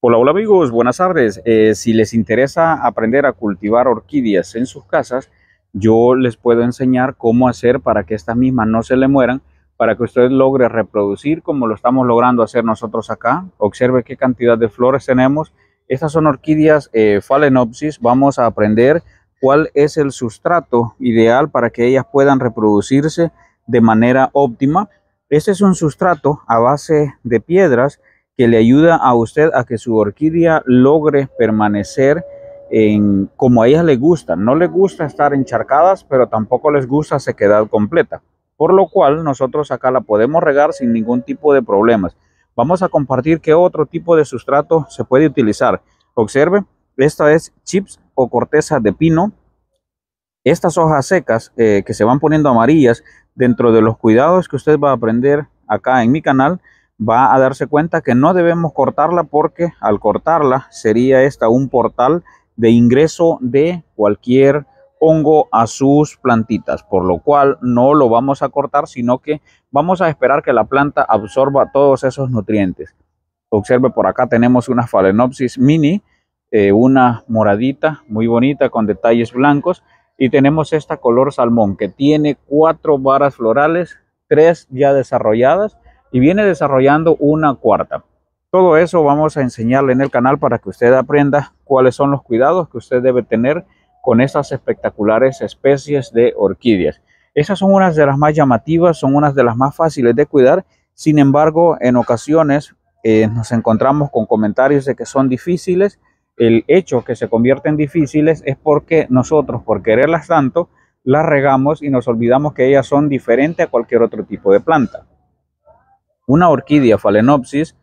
Hola, hola amigos, buenas tardes. Eh, si les interesa aprender a cultivar orquídeas en sus casas, yo les puedo enseñar cómo hacer para que estas mismas no se le mueran, para que ustedes logre reproducir como lo estamos logrando hacer nosotros acá. Observe qué cantidad de flores tenemos. Estas son orquídeas falenopsis eh, Vamos a aprender cuál es el sustrato ideal para que ellas puedan reproducirse de manera óptima. Este es un sustrato a base de piedras que le ayuda a usted a que su orquídea logre permanecer en, como a ella le gusta. No les gusta estar encharcadas, pero tampoco les gusta sequedad completa. Por lo cual nosotros acá la podemos regar sin ningún tipo de problemas. Vamos a compartir qué otro tipo de sustrato se puede utilizar. Observe, esta es chips o corteza de pino. Estas hojas secas eh, que se van poniendo amarillas dentro de los cuidados que usted va a aprender acá en mi canal va a darse cuenta que no debemos cortarla porque al cortarla sería esta un portal de ingreso de cualquier hongo a sus plantitas, por lo cual no lo vamos a cortar, sino que vamos a esperar que la planta absorba todos esos nutrientes. Observe por acá tenemos una Phalaenopsis mini, eh, una moradita muy bonita con detalles blancos y tenemos esta color salmón que tiene cuatro varas florales, tres ya desarrolladas y viene desarrollando una cuarta. Todo eso vamos a enseñarle en el canal para que usted aprenda cuáles son los cuidados que usted debe tener con esas espectaculares especies de orquídeas. Esas son unas de las más llamativas, son unas de las más fáciles de cuidar. Sin embargo, en ocasiones eh, nos encontramos con comentarios de que son difíciles. El hecho que se convierten difíciles es porque nosotros, por quererlas tanto, las regamos y nos olvidamos que ellas son diferentes a cualquier otro tipo de planta. Una orquídea Phalaenopsis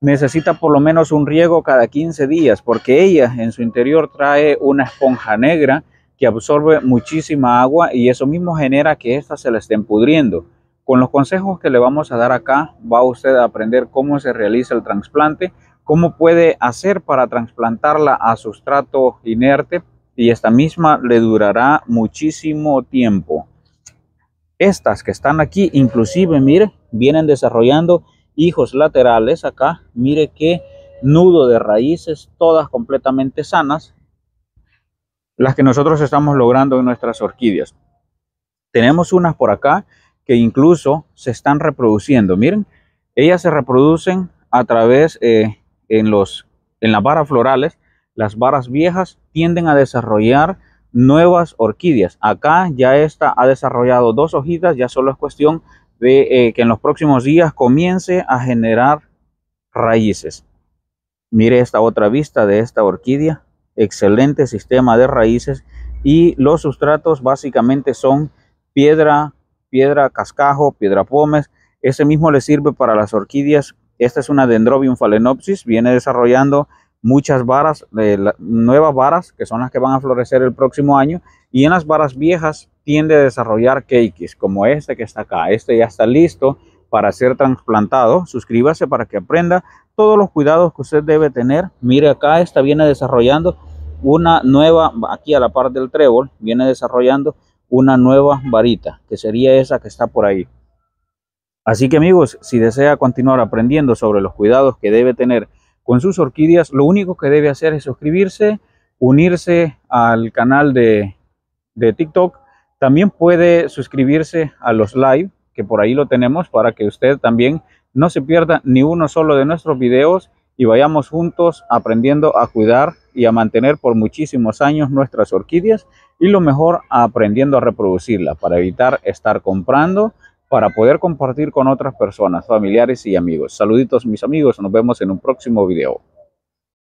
necesita por lo menos un riego cada 15 días porque ella en su interior trae una esponja negra que absorbe muchísima agua y eso mismo genera que éstas se le estén pudriendo. Con los consejos que le vamos a dar acá va usted a aprender cómo se realiza el trasplante, cómo puede hacer para trasplantarla a sustrato inerte y esta misma le durará muchísimo tiempo. Estas que están aquí, inclusive, mire, vienen desarrollando hijos laterales acá. Mire qué nudo de raíces, todas completamente sanas. Las que nosotros estamos logrando en nuestras orquídeas. Tenemos unas por acá que incluso se están reproduciendo. Miren, ellas se reproducen a través eh, en, los, en las varas florales. Las varas viejas tienden a desarrollar nuevas orquídeas. Acá ya esta ha desarrollado dos hojitas, ya solo es cuestión de eh, que en los próximos días comience a generar raíces. Mire esta otra vista de esta orquídea, excelente sistema de raíces y los sustratos básicamente son piedra, piedra cascajo, piedra pómez. Ese mismo le sirve para las orquídeas. Esta es una Dendrobium falenopsis viene desarrollando muchas varas, eh, nuevas varas, que son las que van a florecer el próximo año, y en las varas viejas tiende a desarrollar cakes como este que está acá. Este ya está listo para ser trasplantado. Suscríbase para que aprenda todos los cuidados que usted debe tener. Mire acá, esta viene desarrollando una nueva, aquí a la parte del trébol, viene desarrollando una nueva varita, que sería esa que está por ahí. Así que amigos, si desea continuar aprendiendo sobre los cuidados que debe tener con sus orquídeas, lo único que debe hacer es suscribirse, unirse al canal de, TikTok. También puede suscribirse a los live, que por ahí lo tenemos, para que usted también no se pierda ni uno solo de nuestros videos y vayamos juntos aprendiendo a cuidar y a mantener por muchísimos años nuestras orquídeas y lo mejor aprendiendo a reproducirla para evitar estar comprando para poder compartir con otras personas, familiares y amigos. Saluditos mis amigos, nos vemos en un próximo video.